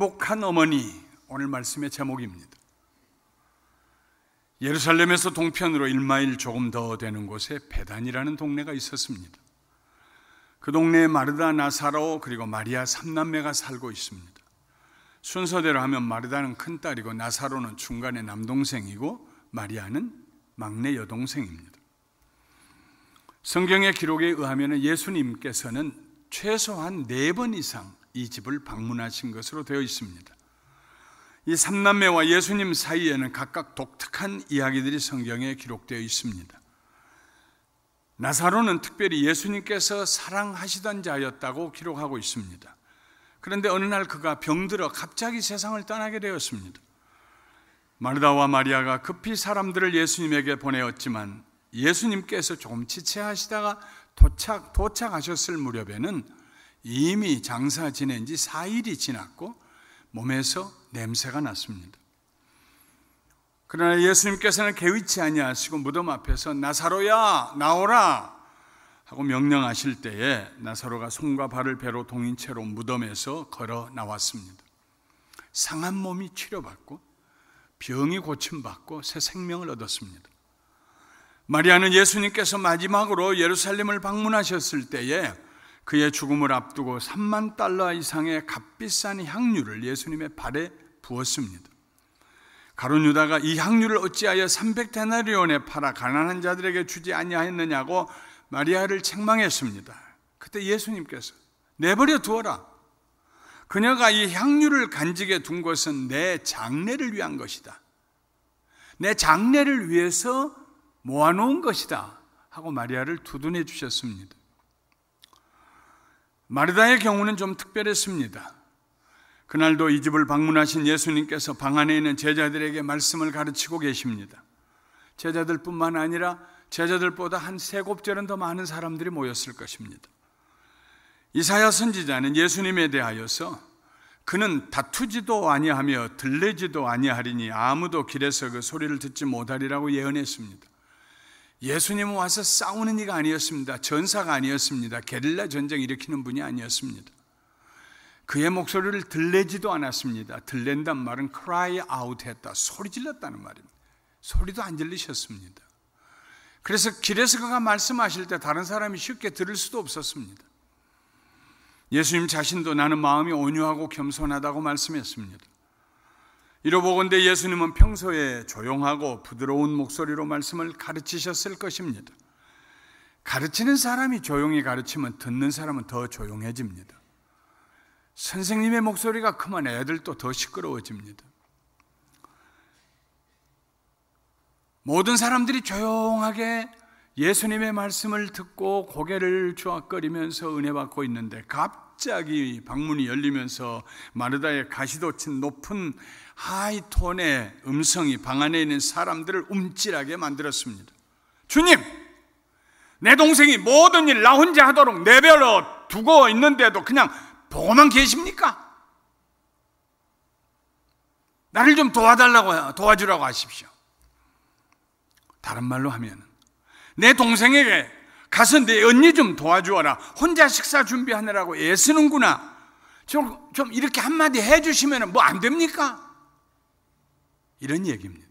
행복한 어머니 오늘 말씀의 제목입니다. 예루살렘에서 동편으로 1마일 조금 더 되는 곳에 베단이라는 동네가 있었습니다. 그 동네에 마르다 나사로 그리고 마리아 삼남매가 살고 있습니다. 순서대로 하면 마르다는 큰 딸이고 나사로는 중간의 남동생이고 마리아는 막내 여동생입니다. 성경의 기록에 의하면 예수님께서는 최소한 네 번 이상 이 집을 방문하신 것으로 되어 있습니다. 이 삼남매와 예수님 사이에는 각각 독특한 이야기들이 성경에 기록되어 있습니다. 나사로는 특별히 예수님께서 사랑하시던 자였다고 기록하고 있습니다. 그런데 어느 날 그가 병들어 갑자기 세상을 떠나게 되었습니다. 마르다와 마리아가 급히 사람들을 예수님에게 보내었지만 예수님께서 조금 지체하시다가 도착, 도착하셨을 무렵에는 이미 장사 지낸 지 4일이 지났고 몸에서 냄새가 났습니다. 그러나 예수님께서는 개의치 아니하시고 무덤 앞에서 나사로야 나오라 하고 명령하실 때에 나사로가 손과 발을 배로 동인 채로 무덤에서 걸어 나왔습니다. 상한 몸이 치료받고 병이 고침받고 새 생명을 얻었습니다. 마리아는 예수님께서 마지막으로 예루살렘을 방문하셨을 때에 그의 죽음을 앞두고 3만 달러 이상의 값비싼 향유를 예수님의 발에 부었습니다. 가룟 유다가 이 향유를 어찌하여 300데나리온에 팔아 가난한 자들에게 주지 아니하였느냐고 마리아를 책망했습니다. 그때 예수님께서 내버려 두어라. 그녀가 이 향유를 간직에 둔 것은 내 장례를 위한 것이다. 내 장례를 위해서 모아놓은 것이다. 하고 마리아를 두둔해 주셨습니다. 마르다의 경우는 좀 특별했습니다. 그날도 이 집을 방문하신 예수님께서 방 안에 있는 제자들에게 말씀을 가르치고 계십니다. 제자들뿐만 아니라 제자들보다 한 세 곱절은 더 많은 사람들이 모였을 것입니다. 이사야 선지자는 예수님에 대하여서 그는 다투지도 아니하며 들레지도 아니하리니 아무도 길에서 그 소리를 듣지 못하리라고 예언했습니다. 예수님은 와서 싸우는 이가 아니었습니다. 전사가 아니었습니다. 게릴라 전쟁 일으키는 분이 아니었습니다. 그의 목소리를 들레지도 않았습니다. 들렌단 말은 cry out 했다. 소리 질렀다는 말입니다. 소리도 안 질리셨습니다. 그래서 길에서 그가 말씀하실 때 다른 사람이 쉽게 들을 수도 없었습니다. 예수님 자신도 나는 마음이 온유하고 겸손하다고 말씀했습니다. 이러보건대 예수님은 평소에 조용하고 부드러운 목소리로 말씀을 가르치셨을 것입니다. 가르치는 사람이 조용히 가르치면 듣는 사람은 더 조용해집니다. 선생님의 목소리가 크면 애들도 더 시끄러워집니다. 모든 사람들이 조용하게 예수님의 말씀을 듣고 고개를 주악거리면서 은혜 받고 있는데 갑자기 방문이 열리면서 마르다의 가시돋친 높은 하이톤의 음성이 방 안에 있는 사람들을 움찔하게 만들었습니다. 주님, 내 동생이 모든 일 나 혼자 하도록 내버려 두고 있는데도 그냥 보고만 계십니까? 나를 좀 도와달라고, 도와주라고 하십시오. 다른 말로 하면, 내 동생에게 가서 내 언니 좀 도와주어라. 혼자 식사 준비하느라고 애쓰는구나. 좀, 좀 이렇게 한마디 해주시면 뭐 안 됩니까? 이런 얘기입니다.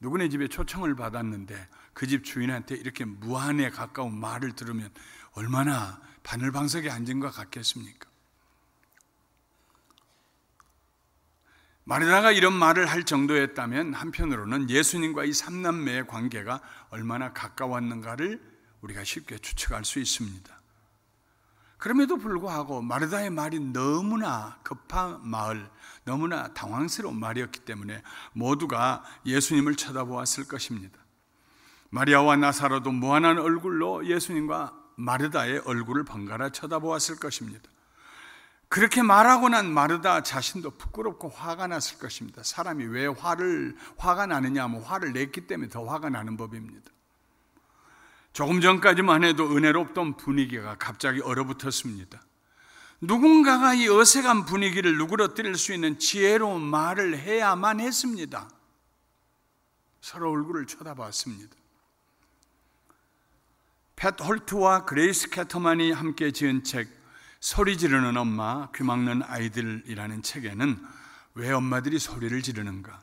누구네 집에 초청을 받았는데 그 집 주인한테 이렇게 무한에 가까운 말을 들으면 얼마나 바늘방석에 앉은 것 같겠습니까? 마리아가 이런 말을 할 정도였다면 한편으로는 예수님과 이 삼남매의 관계가 얼마나 가까웠는가를 우리가 쉽게 추측할 수 있습니다. 그럼에도 불구하고 마르다의 말이 너무나 급한 마을, 너무나 당황스러운 말이었기 때문에 모두가 예수님을 쳐다보았을 것입니다. 마리아와 나사로도 무한한 얼굴로 예수님과 마르다의 얼굴을 번갈아 쳐다보았을 것입니다. 그렇게 말하고 난 마르다 자신도 부끄럽고 화가 났을 것입니다. 사람이 왜 화를 화가 나느냐 하면 화를 냈기 때문에 더 화가 나는 법입니다. 조금 전까지만 해도 은혜롭던 분위기가 갑자기 얼어붙었습니다. 누군가가 이 어색한 분위기를 누그러뜨릴 수 있는 지혜로운 말을 해야만 했습니다. 서로 얼굴을 쳐다봤습니다. 팻 홀트와 그레이스 캐터만이 함께 지은 책 소리 지르는 엄마 귀막는 아이들이라는 책에는 왜 엄마들이 소리를 지르는가?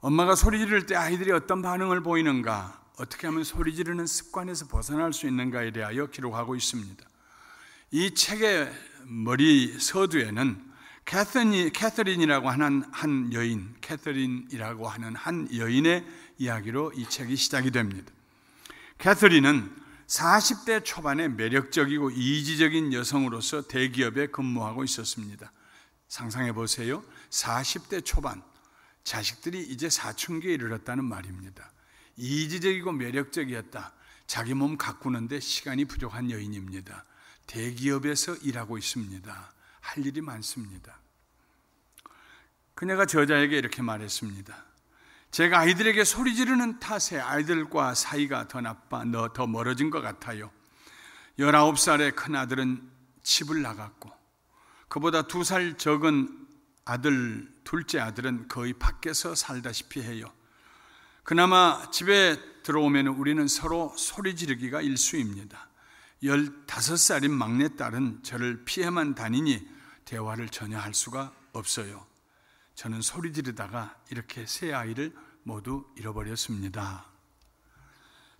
엄마가 소리 지를 때 아이들이 어떤 반응을 보이는가? 어떻게 하면 소리 지르는 습관에서 벗어날 수 있는가에 대하여 기록하고 있습니다. 이 책의 머리 서두에는 캐서린 캐서린이라고 하는 한 여인, 캐서린이라고 하는 한 여인의 이야기로 이 책이 시작이 됩니다. 캐서린은 40대 초반에 매력적이고 이지적인 여성으로서 대기업에 근무하고 있었습니다. 상상해 보세요. 40대 초반. 자식들이 이제 사춘기에 이르렀다는 말입니다. 이지적이고 매력적이었다. 자기 몸 가꾸는데 시간이 부족한 여인입니다. 대기업에서 일하고 있습니다. 할 일이 많습니다. 그녀가 저자에게 이렇게 말했습니다. 제가 아이들에게 소리 지르는 탓에 아이들과 사이가 더 나빠, 너 더 멀어진 것 같아요. 19살의 큰 아들은 집을 나갔고, 그보다 두 살 적은 아들, 둘째 아들은 거의 밖에서 살다시피 해요. 그나마 집에 들어오면 우리는 서로 소리 지르기가 일수입니다. 15살인 막내딸은 저를 피해만 다니니 대화를 전혀 할 수가 없어요. 저는 소리 지르다가 이렇게 세 아이를 모두 잃어버렸습니다.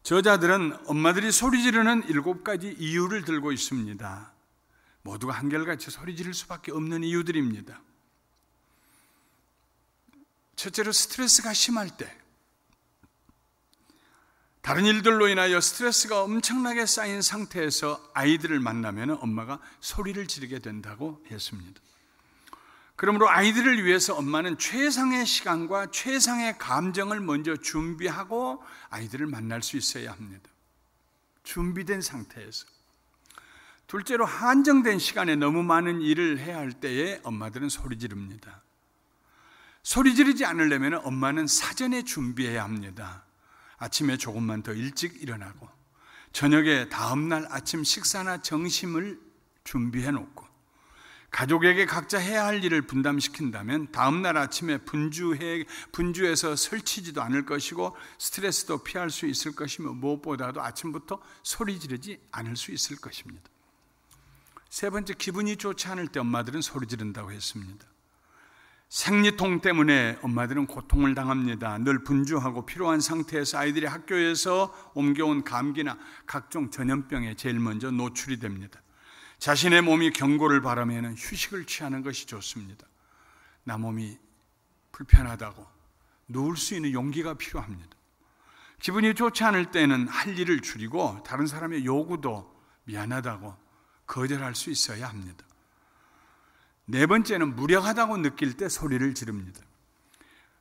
저자들은 엄마들이 소리 지르는 일곱 가지 이유를 들고 있습니다. 모두가 한결같이 소리 지를 수밖에 없는 이유들입니다. 첫째로 스트레스가 심할 때, 다른 일들로 인하여 스트레스가 엄청나게 쌓인 상태에서 아이들을 만나면 엄마가 소리를 지르게 된다고 했습니다. 그러므로 아이들을 위해서 엄마는 최상의 시간과 최상의 감정을 먼저 준비하고 아이들을 만날 수 있어야 합니다. 준비된 상태에서. 둘째로 한정된 시간에 너무 많은 일을 해야 할 때에 엄마들은 소리 지릅니다. 소리 지르지 않으려면 엄마는 사전에 준비해야 합니다. 아침에 조금만 더 일찍 일어나고 저녁에 다음날 아침 식사나 점심을 준비해 놓고 가족에게 각자 해야 할 일을 분담시킨다면 다음날 아침에 분주해, 분주해서 설치지도 않을 것이고 스트레스도 피할 수 있을 것이며 무엇보다도 아침부터 소리 지르지 않을 수 있을 것입니다. 세 번째, 기분이 좋지 않을 때 엄마들은 소리 지른다고 했습니다. 생리통 때문에 엄마들은 고통을 당합니다. 늘 분주하고 필요한 상태에서 아이들이 학교에서 옮겨온 감기나 각종 전염병에 제일 먼저 노출이 됩니다. 자신의 몸이 경고를 바라면 휴식을 취하는 것이 좋습니다. 나 몸이 불편하다고 누울 수 있는 용기가 필요합니다. 기분이 좋지 않을 때는 할 일을 줄이고 다른 사람의 요구도 미안하다고 거절할 수 있어야 합니다. 네 번째는 무력하다고 느낄 때 소리를 지릅니다.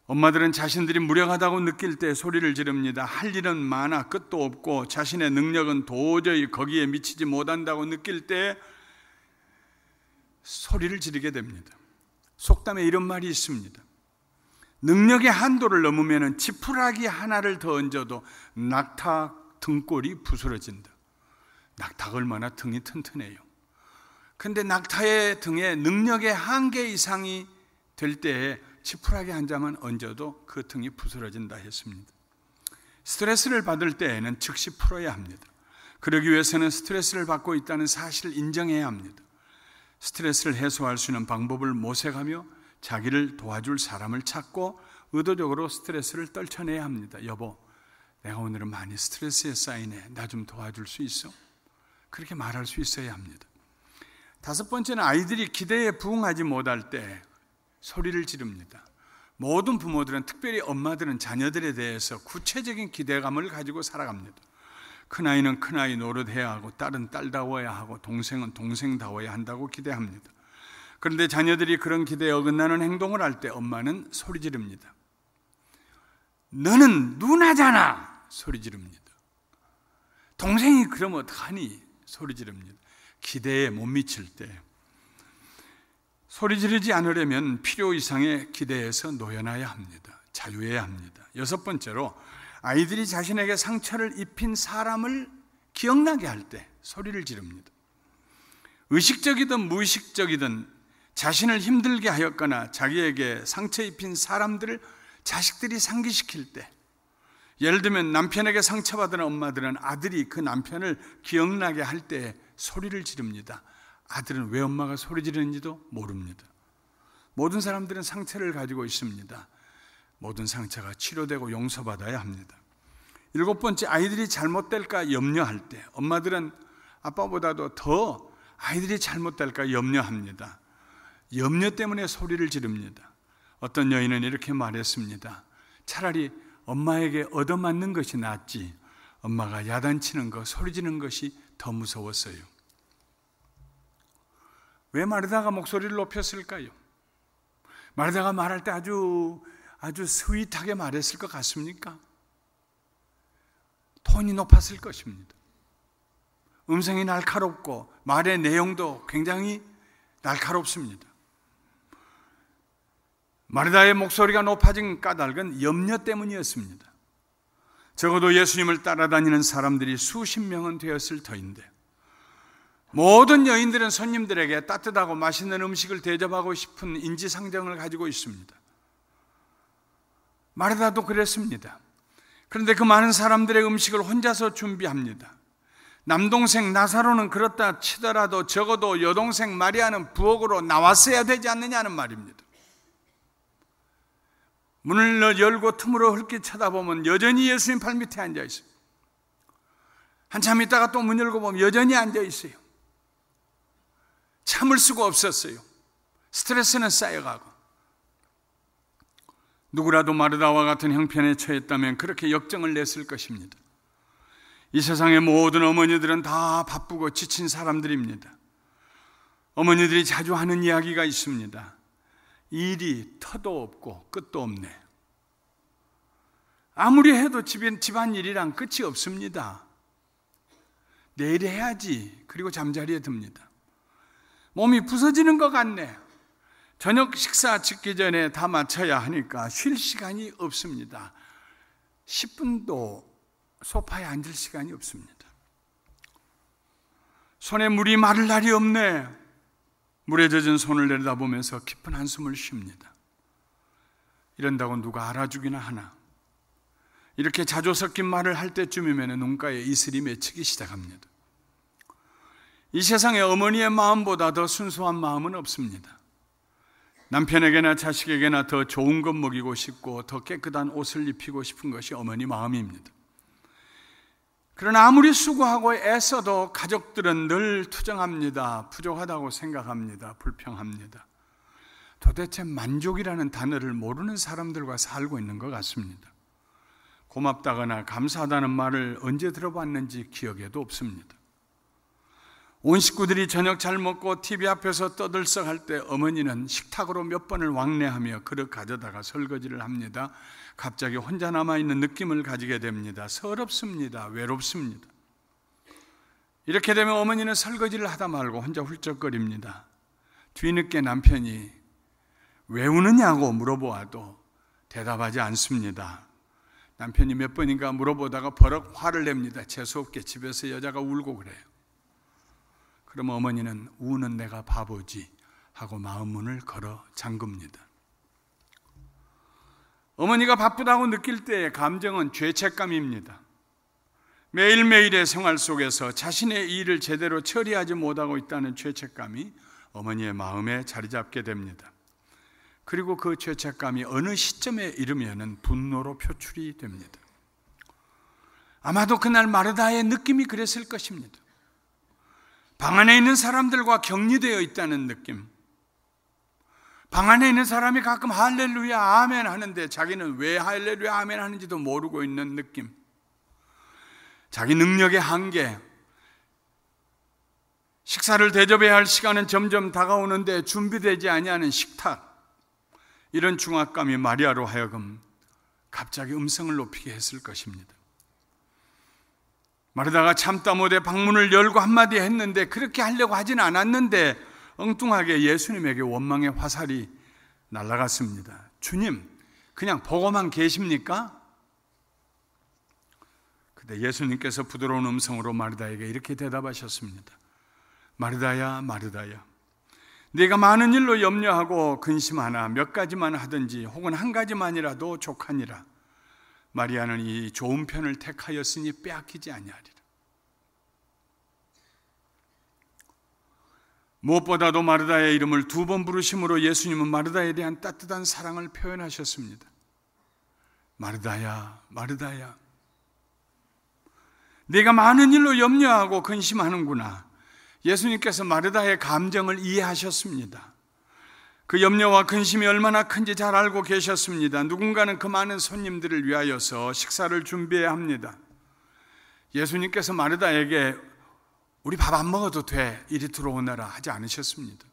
엄마들은 자신들이 무력하다고 느낄 때 소리를 지릅니다. 할 일은 많아 끝도 없고 자신의 능력은 도저히 거기에 미치지 못한다고 느낄 때 소리를 지르게 됩니다. 속담에 이런 말이 있습니다. 능력의 한도를 넘으면 지푸라기 하나를 더 얹어도 낙타 등골이 부스러진다. 낙타가 얼마나 등이 튼튼해요. 근데 낙타의 등에 능력의 한 개 이상이 될 때에 지푸라기 한장은 얹어도 그 등이 부스러진다 했습니다. 스트레스를 받을 때에는 즉시 풀어야 합니다. 그러기 위해서는 스트레스를 받고 있다는 사실을 인정해야 합니다. 스트레스를 해소할 수 있는 방법을 모색하며 자기를 도와줄 사람을 찾고 의도적으로 스트레스를 떨쳐내야 합니다. 여보, 내가 오늘은 많이 스트레스에 쌓이네. 나 좀 도와줄 수 있어? 그렇게 말할 수 있어야 합니다. 다섯 번째는 아이들이 기대에 부응하지 못할 때 소리를 지릅니다. 모든 부모들은 특별히 엄마들은 자녀들에 대해서 구체적인 기대감을 가지고 살아갑니다. 큰아이는 큰아이 노릇해야 하고 딸은 딸다워야 하고 동생은 동생다워야 한다고 기대합니다. 그런데 자녀들이 그런 기대에 어긋나는 행동을 할 때 엄마는 소리 지릅니다. 너는 누나잖아! 소리 지릅니다. 동생이 그러면 어떡하니? 소리 지릅니다. 기대에 못 미칠 때 소리 지르지 않으려면 필요 이상의 기대에서 놓여놔야 합니다. 자유해야 합니다. 여섯 번째로 아이들이 자신에게 상처를 입힌 사람을 기억나게 할 때 소리를 지릅니다. 의식적이든 무의식적이든 자신을 힘들게 하였거나 자기에게 상처 입힌 사람들을 자식들이 상기시킬 때 예를 들면 남편에게 상처받은 엄마들은 아들이 그 남편을 기억나게 할 때 소리를 지릅니다. 아들은 왜 엄마가 소리 지르는지도 모릅니다. 모든 사람들은 상처를 가지고 있습니다. 모든 상처가 치료되고 용서받아야 합니다. 일곱 번째, 아이들이 잘못될까 염려할 때, 엄마들은 아빠보다도 더 아이들이 잘못될까 염려합니다. 염려 때문에 소리를 지릅니다. 어떤 여인은 이렇게 말했습니다. 차라리 엄마에게 얻어맞는 것이 낫지 엄마가 야단치는 거, 소리지는 것이 더 무서웠어요. 왜 마르다가 목소리를 높였을까요? 마르다가 말할 때 아주 아주 스윗하게 말했을 것 같습니까? 톤이 높았을 것입니다. 음성이 날카롭고 말의 내용도 굉장히 날카롭습니다. 마르다의 목소리가 높아진 까닭은 염려 때문이었습니다. 적어도 예수님을 따라다니는 사람들이 수십 명은 되었을 터인데 모든 여인들은 손님들에게 따뜻하고 맛있는 음식을 대접하고 싶은 인지상정을 가지고 있습니다. 마르다도 그랬습니다. 그런데 그 많은 사람들의 음식을 혼자서 준비합니다. 남동생 나사로는 그렇다 치더라도 적어도 여동생 마리아는 부엌으로 나왔어야 되지 않느냐는 말입니다. 문을 열고 틈으로 흘낏 쳐다보면 여전히 예수님 발밑에 앉아 있어요. 한참 있다가 또 문 열고 보면 여전히 앉아 있어요. 참을 수가 없었어요. 스트레스는 쌓여가고. 누구라도 마르다와 같은 형편에 처했다면 그렇게 역정을 냈을 것입니다. 이 세상의 모든 어머니들은 다 바쁘고 지친 사람들입니다. 어머니들이 자주 하는 이야기가 있습니다. 일이 터도 없고 끝도 없네. 아무리 해도 집안, 집안 일이랑 끝이 없습니다. 내일 해야지. 그리고 잠자리에 듭니다. 몸이 부서지는 것 같네. 저녁 식사 짓기 전에 다 마쳐야 하니까 쉴 시간이 없습니다. 10분도 소파에 앉을 시간이 없습니다. 손에 물이 마를 날이 없네. 물에 젖은 손을 내려다보면서 깊은 한숨을 쉽니다. 이런다고 누가 알아주기나 하나. 이렇게 자조 섞인 말을 할 때쯤이면 눈가에 이슬이 맺히기 시작합니다. 이 세상에 어머니의 마음보다 더 순수한 마음은 없습니다. 남편에게나 자식에게나 더 좋은 것 먹이고 싶고 더 깨끗한 옷을 입히고 싶은 것이 어머니 마음입니다. 그러나 아무리 수고하고 애써도 가족들은 늘 투정합니다. 부족하다고 생각합니다. 불평합니다. 도대체 만족이라는 단어를 모르는 사람들과 살고 있는 것 같습니다. 고맙다거나 감사하다는 말을 언제 들어봤는지 기억에도 없습니다. 온 식구들이 저녁 잘 먹고 TV 앞에서 떠들썩할 때 어머니는 식탁으로 몇 번을 왕래하며 그릇 가져다가 설거지를 합니다. 갑자기 혼자 남아있는 느낌을 가지게 됩니다. 서럽습니다. 외롭습니다. 이렇게 되면 어머니는 설거지를 하다 말고 혼자 훌쩍거립니다. 뒤늦게 남편이 왜 우느냐고 물어보아도 대답하지 않습니다. 남편이 몇 번인가 물어보다가 버럭 화를 냅니다. 재수없게 집에서 여자가 울고 그래요. 그럼 어머니는 우는 내가 바보지 하고 마음 문을 걸어 잠급니다. 어머니가 바쁘다고 느낄 때의 감정은 죄책감입니다. 매일매일의 생활 속에서 자신의 일을 제대로 처리하지 못하고 있다는 죄책감이 어머니의 마음에 자리 잡게 됩니다. 그리고 그 죄책감이 어느 시점에 이르면은 분노로 표출이 됩니다. 아마도 그날 마르다의 느낌이 그랬을 것입니다. 방 안에 있는 사람들과 격리되어 있다는 느낌, 방 안에 있는 사람이 가끔 할렐루야, 아멘 하는데 자기는 왜 할렐루야, 아멘 하는지도 모르고 있는 느낌. 자기 능력의 한계. 식사를 대접해야 할 시간은 점점 다가오는데 준비되지 아니하는 식탁. 이런 중압감이 마리아로 하여금 갑자기 음성을 높이게 했을 것입니다. 마르다가 참다 못해 방문을 열고 한마디 했는데 그렇게 하려고 하진 않았는데 엉뚱하게 예수님에게 원망의 화살이 날아갔습니다. 주님, 그냥 보고만 계십니까? 그때 예수님께서 부드러운 음성으로 마르다에게 이렇게 대답하셨습니다. 마르다야, 마르다야. 네가 많은 일로 염려하고 근심하나 몇 가지만 하든지 혹은 한 가지만이라도 족하니라. 마리아는 이 좋은 편을 택하였으니 빼앗기지 아니하리라. 무엇보다도 마르다의 이름을 두 번 부르심으로 예수님은 마르다에 대한 따뜻한 사랑을 표현하셨습니다. 마르다야, 마르다야. 내가 많은 일로 염려하고 근심하는구나. 예수님께서 마르다의 감정을 이해하셨습니다. 그 염려와 근심이 얼마나 큰지 잘 알고 계셨습니다. 누군가는 그 많은 손님들을 위하여서 식사를 준비해야 합니다. 예수님께서 마르다에게 우리 밥 안 먹어도 돼. 이리 들어오너라 하지 않으셨습니다.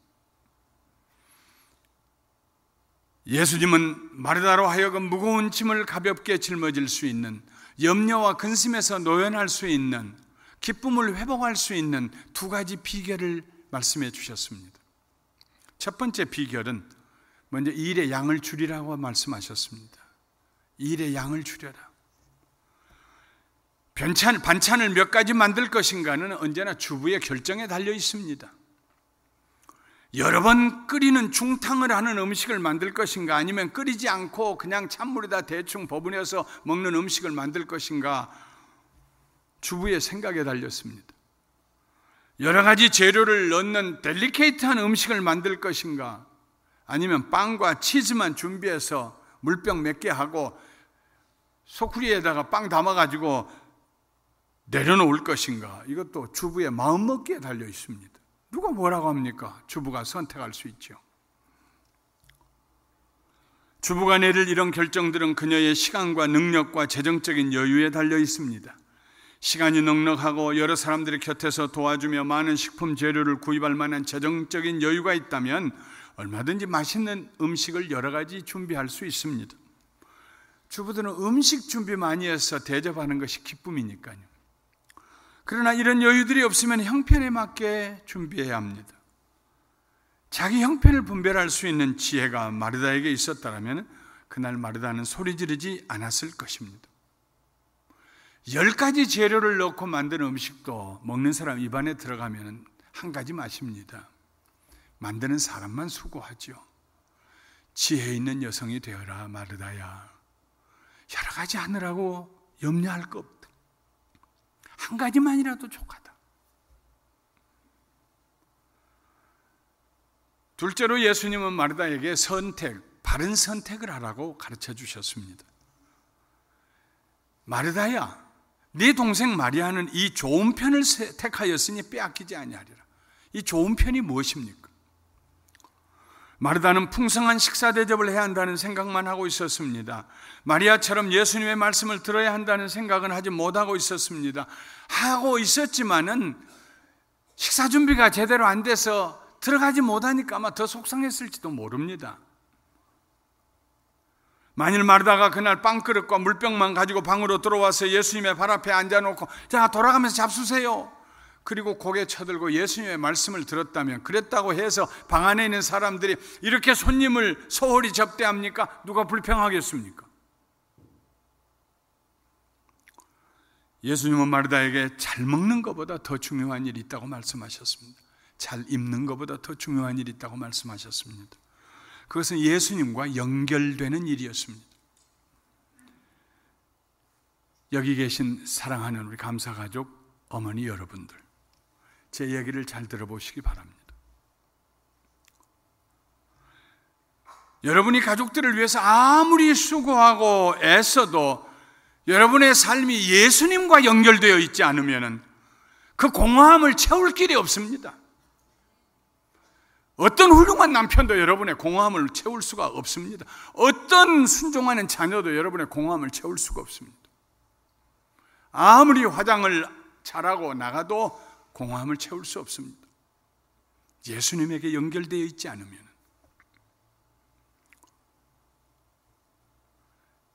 예수님은 마르다로 하여금 무거운 짐을 가볍게 짊어질 수 있는 염려와 근심에서 노연할 수 있는 기쁨을 회복할 수 있는 두 가지 비결을 말씀해 주셨습니다. 첫 번째 비결은 먼저 일의 양을 줄이라고 말씀하셨습니다. 일의 양을 줄여라. 변찬, 반찬을 몇 가지 만들 것인가는 언제나 주부의 결정에 달려 있습니다. 여러 번 끓이는 중탕을 하는 음식을 만들 것인가 아니면 끓이지 않고 그냥 찬물에다 대충 버무려서 먹는 음식을 만들 것인가 주부의 생각에 달렸습니다. 여러 가지 재료를 넣는 델리케이트한 음식을 만들 것인가 아니면 빵과 치즈만 준비해서 물병 몇 개 하고 소쿠리에다가 빵 담아가지고 내려놓을 것인가? 이것도 주부의 마음먹기에 달려 있습니다. 누가 뭐라고 합니까? 주부가 선택할 수 있죠. 주부가 내릴 이런 결정들은 그녀의 시간과 능력과 재정적인 여유에 달려 있습니다. 시간이 넉넉하고 여러 사람들의 곁에서 도와주며 많은 식품 재료를 구입할 만한 재정적인 여유가 있다면 얼마든지 맛있는 음식을 여러 가지 준비할 수 있습니다. 주부들은 음식 준비 많이 해서 대접하는 것이 기쁨이니까요. 그러나 이런 여유들이 없으면 형편에 맞게 준비해야 합니다. 자기 형편을 분별할 수 있는 지혜가 마르다에게 있었다면 그날 마르다는 소리 지르지 않았을 것입니다. 열 가지 재료를 넣고 만든 음식도 먹는 사람 입안에 들어가면 한 가지 맛입니다. 만드는 사람만 수고하죠. 지혜 있는 여성이 되어라, 마르다야. 여러 가지 하느라고 염려할 것한 가지만이라도 족하다. 둘째로 예수님은 마르다에게 선택, 바른 선택을 하라고 가르쳐 주셨습니다. 마르다야, 네 동생 마리아는 이 좋은 편을 택하였으니 빼앗기지 아니하리라. 이 좋은 편이 무엇입니까? 마르다는 풍성한 식사 대접을 해야 한다는 생각만 하고 있었습니다. 마리아처럼 예수님의 말씀을 들어야 한다는 생각은 하지 못하고 있었습니다. 하고 있었지만은 식사 준비가 제대로 안 돼서 들어가지 못하니까 아마 더 속상했을지도 모릅니다. 만일 마르다가 그날 빵그릇과 물병만 가지고 방으로 들어와서 예수님의 발 앞에 앉아놓고 자 돌아가면서 잡수세요 그리고 고개 쳐들고 예수님의 말씀을 들었다면 그랬다고 해서 방 안에 있는 사람들이 이렇게 손님을 소홀히 접대합니까? 누가 불평하겠습니까? 예수님은 마르다에게 잘 먹는 것보다 더 중요한 일이 있다고 말씀하셨습니다. 잘 입는 것보다 더 중요한 일이 있다고 말씀하셨습니다. 그것은 예수님과 연결되는 일이었습니다. 여기 계신 사랑하는 우리 감사가족 어머니 여러분들. 제얘기를잘 들어보시기 바랍니다. 여러분이 가족들을 위해서 아무리 수고하고 애써도 여러분의 삶이 예수님과 연결되어 있지 않으면 그 공허함을 채울 길이 없습니다. 어떤 훌륭한 남편도 여러분의 공허함을 채울 수가 없습니다. 어떤 순종하는 자녀도 여러분의 공허함을 채울 수가 없습니다. 아무리 화장을 잘하고 나가도 공허함을 채울 수 없습니다. 예수님에게 연결되어 있지 않으면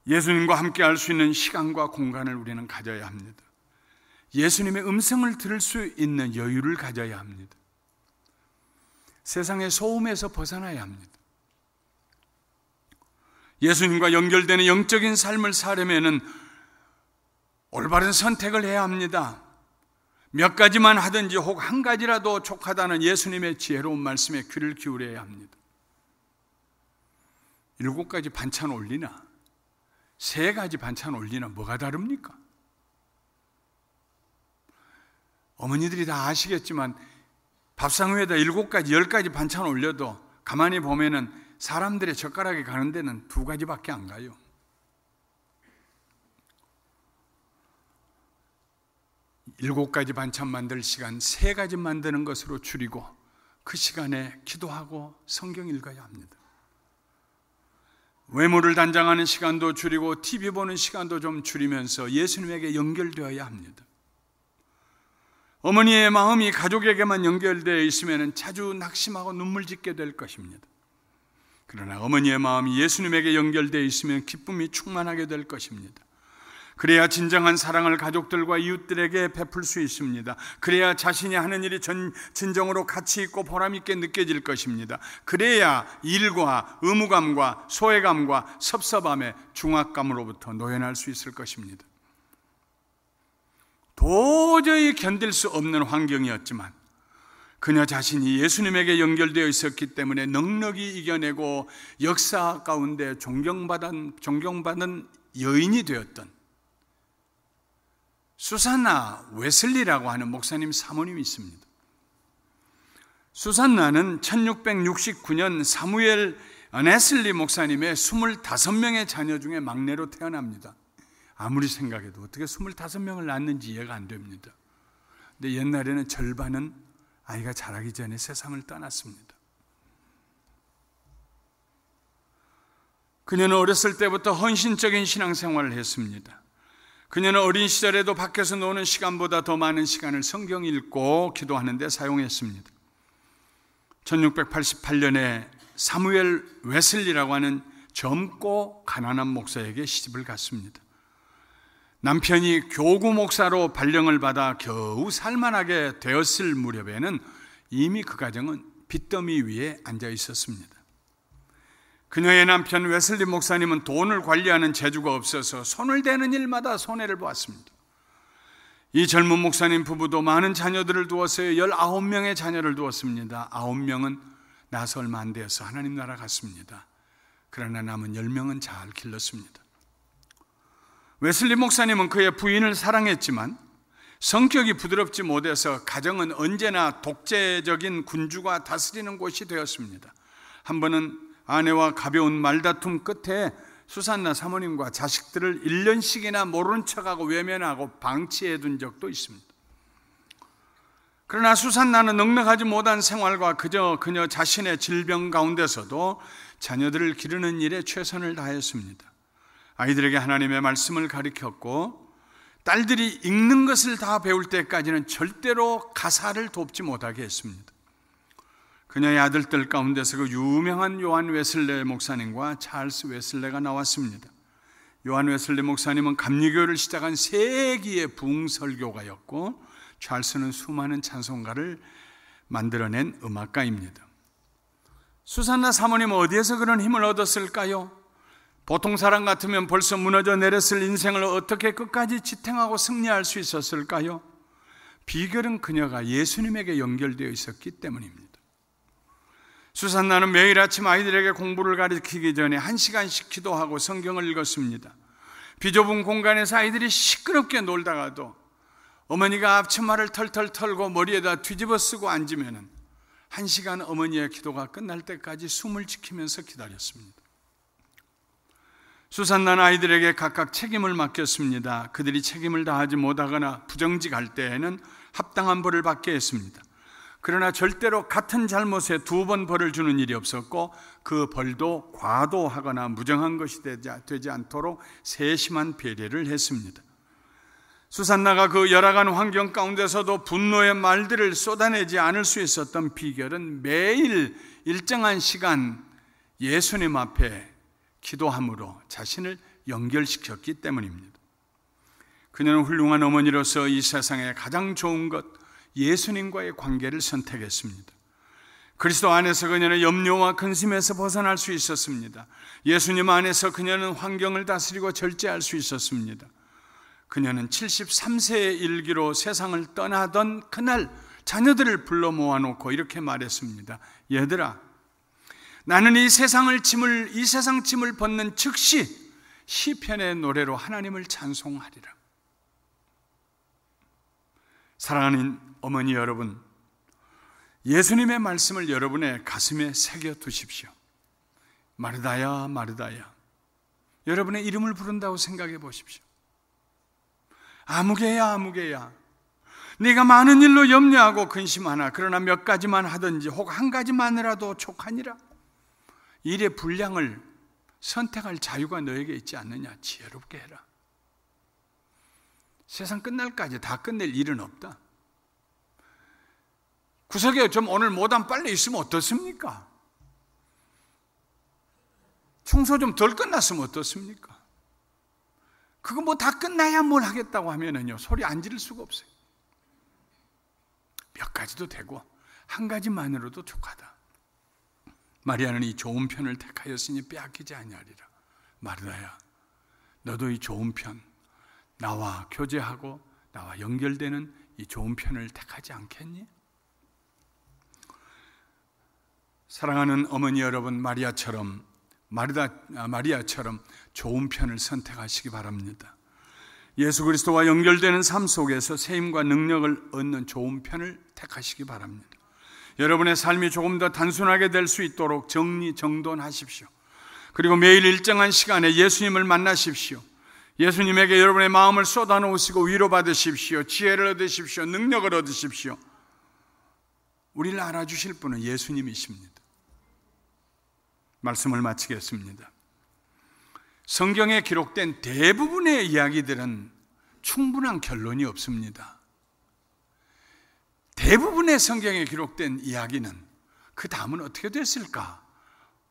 예수님과 함께 할 수 있는 시간과 공간을 우리는 가져야 합니다. 예수님의 음성을 들을 수 있는 여유를 가져야 합니다. 세상의 소음에서 벗어나야 합니다. 예수님과 연결되는 영적인 삶을 살려면은 올바른 선택을 해야 합니다. 몇 가지만 하든지 혹 한 가지라도 촉하다는 예수님의 지혜로운 말씀에 귀를 기울여야 합니다. 일곱 가지 반찬 올리나 세 가지 반찬 올리나 뭐가 다릅니까? 어머니들이 다 아시겠지만 밥상 위에다 일곱 가지, 열 가지 반찬 올려도 가만히 보면은 사람들의 젓가락이 가는 데는 두 가지밖에 안 가요. 일곱 가지 반찬 만들 시간 세 가지 만드는 것으로 줄이고 그 시간에 기도하고 성경 읽어야 합니다. 외모를 단장하는 시간도 줄이고 TV 보는 시간도 좀 줄이면서 예수님에게 연결되어야 합니다. 어머니의 마음이 가족에게만 연결되어 있으면 자주 낙심하고 눈물 짓게 될 것입니다. 그러나 어머니의 마음이 예수님에게 연결되어 있으면 기쁨이 충만하게 될 것입니다. 그래야 진정한 사랑을 가족들과 이웃들에게 베풀 수 있습니다. 그래야 자신이 하는 일이 전, 진정으로 가치 있고 보람 있게 느껴질 것입니다. 그래야 일과 의무감과 소외감과 섭섭함의 중압감으로부터 노연할 수 있을 것입니다. 도저히 견딜 수 없는 환경이었지만 그녀 자신이 예수님에게 연결되어 있었기 때문에 넉넉히 이겨내고 역사 가운데 존경받은, 존경받은 여인이 되었던 수산나 웨슬리라고 하는 목사님 사모님이 있습니다. 수산나는 1669년 사무엘 네슬리 목사님의 25명의 자녀 중에 막내로 태어납니다. 아무리 생각해도 어떻게 25명을 낳는지 았 이해가 안 됩니다. 근데 옛날에는 절반은 아이가 자라기 전에 세상을 떠났습니다. 그녀는 어렸을 때부터 헌신적인 신앙생활을 했습니다. 그녀는 어린 시절에도 밖에서 노는 시간보다 더 많은 시간을 성경 읽고 기도하는데 사용했습니다. 1688년에 사무엘 웨슬리라고 하는 젊고 가난한 목사에게 시집을 갔습니다. 남편이 교구 목사로 발령을 받아 겨우 살만하게 되었을 무렵에는 이미 그 가정은 빚더미 위에 앉아 있었습니다. 그녀의 남편 웨슬리 목사님은 돈을 관리하는 재주가 없어서 손을 대는 일마다 손해를 보았습니다. 이 젊은 목사님 부부도 많은 자녀들을 두었어요. 19명의 자녀를 두었습니다. 9명은 나서 얼마 안 되어서 하나님 나라 갔습니다. 그러나 남은 10명은 잘 길렀습니다. 웨슬리 목사님은 그의 부인을 사랑했지만 성격이 부드럽지 못해서 가정은 언제나 독재적인 군주가 다스리는 곳이 되었습니다. 한 번은 아내와 가벼운 말다툼 끝에 수산나 사모님과 자식들을 1년씩이나 모른 척하고 외면하고 방치해 둔 적도 있습니다. 그러나 수산나는 넉넉하지 못한 생활과 그저 그녀 자신의 질병 가운데서도 자녀들을 기르는 일에 최선을 다했습니다. 아이들에게 하나님의 말씀을 가리켰고 딸들이 읽는 것을 다 배울 때까지는 절대로 가사를 돕지 못하게 했습니다. 그녀의 아들들 가운데서 그 유명한 요한 웨슬레 목사님과 찰스 웨슬레가 나왔습니다. 요한 웨슬레 목사님은 감리교를 시작한 세기의 붕설교가였고 찰스는 수많은 찬송가를 만들어낸 음악가입니다. 수산나 사모님 어디에서 그런 힘을 얻었을까요? 보통 사람 같으면 벌써 무너져 내렸을 인생을 어떻게 끝까지 지탱하고 승리할 수 있었을까요? 비결은 그녀가 예수님에게 연결되어 있었기 때문입니다. 수산나는 매일 아침 아이들에게 공부를 가르치기 전에 한 시간씩 기도하고 성경을 읽었습니다. 비좁은 공간에서 아이들이 시끄럽게 놀다가도 어머니가 앞치마를 털털 털고 머리에다 뒤집어 쓰고 앉으면 한 시간 어머니의 기도가 끝날 때까지 숨을 지키면서 기다렸습니다. 수산난 아이들에게 각각 책임을 맡겼습니다. 그들이 책임을 다하지 못하거나 부정직할 때에는 합당한 벌을 받게 했습니다. 그러나 절대로 같은 잘못에 두 번 벌을 주는 일이 없었고 그 벌도 과도하거나 무정한 것이 되지 않도록 세심한 배려를 했습니다. 수산나가 그 열악한 환경 가운데서도 분노의 말들을 쏟아내지 않을 수 있었던 비결은 매일 일정한 시간 예수님 앞에 기도함으로 자신을 연결시켰기 때문입니다. 그녀는 훌륭한 어머니로서 이 세상에 가장 좋은 것, 예수님과의 관계를 선택했습니다. 그리스도 안에서 그녀는 염려와 근심에서 벗어날 수 있었습니다. 예수님 안에서 그녀는 환경을 다스리고 절제할 수 있었습니다. 그녀는 73세의 일기로 세상을 떠나던 그날 자녀들을 불러 모아놓고 이렇게 말했습니다. 얘들아, 나는 이 세상을 짐을, 이 세상 짐을 벗는 즉시 시편의 노래로 하나님을 찬송하리라. 사랑하는 어머니 여러분, 예수님의 말씀을 여러분의 가슴에 새겨 두십시오. 마르다야, 마르다야. 여러분의 이름을 부른다고 생각해 보십시오. 아무개야, 아무개야. 네가 많은 일로 염려하고 근심하나 그러나 몇 가지만 하든지 혹 한 가지만이라도 족하니라. 일의 분량을 선택할 자유가 너에게 있지 않느냐. 지혜롭게 해라. 세상 끝날까지 다 끝낼 일은 없다. 구석에 좀 오늘 모담 빨리 있으면 어떻습니까? 청소 좀 덜 끝났으면 어떻습니까? 그거 뭐 다 끝나야 뭘 하겠다고 하면은요, 소리 안 지를 수가 없어요. 몇 가지도 되고, 한 가지만으로도 족하다. 마리아는 이 좋은 편을 택하였으니 빼앗기지 아니하리라. 마르다야, 너도 이 좋은 편, 나와 교제하고 나와 연결되는 이 좋은 편을 택하지 않겠니? 사랑하는 어머니 여러분 마리아처럼 마리다, 아, 마리아처럼 좋은 편을 선택하시기 바랍니다. 예수 그리스도와 연결되는 삶 속에서 세임과 능력을 얻는 좋은 편을 택하시기 바랍니다. 여러분의 삶이 조금 더 단순하게 될 수 있도록 정리 정돈하십시오. 그리고 매일 일정한 시간에 예수님을 만나십시오. 예수님에게 여러분의 마음을 쏟아놓으시고 위로받으십시오. 지혜를 얻으십시오. 능력을 얻으십시오. 우리를 알아주실 분은 예수님이십니다. 말씀을 마치겠습니다. 성경에 기록된 대부분의 이야기들은 충분한 결론이 없습니다. 대부분의 성경에 기록된 이야기는 그 다음은 어떻게 됐을까?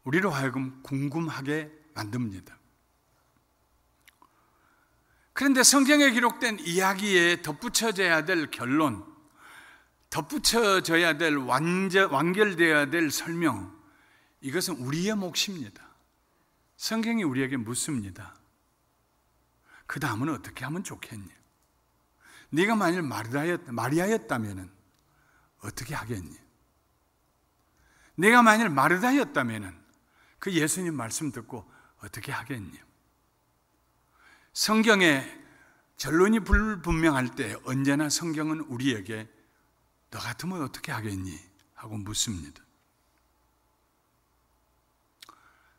우리로 하여금 궁금하게 만듭니다. 그런데 성경에 기록된 이야기에 덧붙여져야 될 결론, 덧붙여져야 될 완결되어야 될 설명, 이것은 우리의 몫입니다. 성경이 우리에게 묻습니다. 그 다음은 어떻게 하면 좋겠냐? 네가 만일 마리아였, 다면 어떻게 하겠니? 네가 만일 마르다였다면 그 예수님 말씀 듣고 어떻게 하겠니? 성경에 결론이 불분명할 때 언제나 성경은 우리에게 너 같으면 어떻게 하겠니? 하고 묻습니다.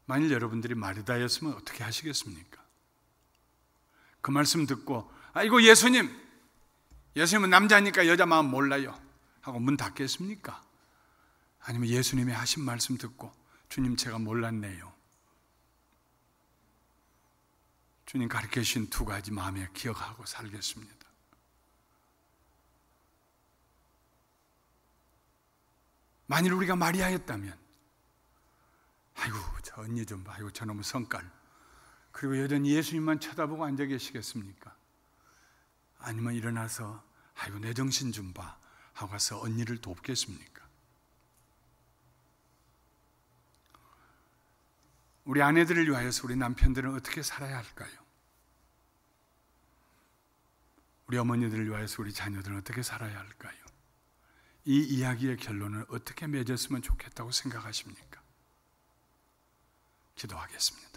만일 여러분들이 마리다였으면 어떻게 하시겠습니까? 그 말씀 듣고 아이고 예수님 예수님은 남자니까 여자 마음 몰라요 하고 문 닫겠습니까? 아니면 예수님이 하신 말씀 듣고 주님 제가 몰랐네요 주님 가르쳐 주신 두 가지 마음에 기억하고 살겠습니다 만일 우리가 마리아였다면 아이고 저 언니 좀 봐, 아이고 저놈의 성깔 그리고 여전히 예수님만 쳐다보고 앉아 계시겠습니까? 아니면 일어나서 아이고 내 정신 좀 봐 하고 가서 언니를 돕겠습니까? 우리 아내들을 위하여서 우리 남편들은 어떻게 살아야 할까요? 우리 어머니들을 위하여서 우리 자녀들은 어떻게 살아야 할까요? 이 이야기의 결론을 어떻게 맺었으면 좋겠다고 생각하십니까? 기도하겠습니다.